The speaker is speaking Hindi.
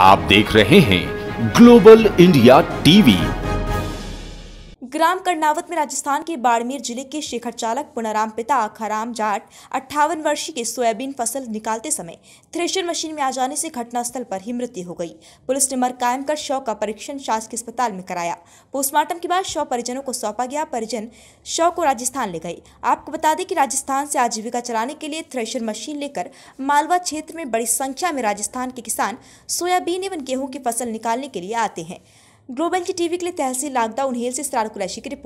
आप देख रहे हैं ग्लोबल इंडिया टीवी ग्राम करनावत में राजस्थान के बाड़मेर जिले के शेखर चालक पुनाराम पिता खराम जाट अट्ठावन वर्षीय के सोयाबीन फसल निकालते समय थ्रेशर मशीन में आ जाने से घटनास्थल पर ही मृत्यु हो गई पुलिस ने मर कायम कर शव का परीक्षण शासकीय अस्पताल में कराया पोस्टमार्टम के बाद शव परिजनों को सौंपा गया परिजन शव को राजस्थान ले गए आपको बता दें कि राजस्थान से आजीविका चलाने के लिए थ्रेशर मशीन लेकर मालवा क्षेत्र में बड़ी संख्या में राजस्थान के किसान सोयाबीन एवं गेहूँ की फसल निकालने के लिए आते हैं ग्लोबल की टीवी के लिए तहसील लागदा उन्हेल से इसरार कुरैशी की रिपोर्ट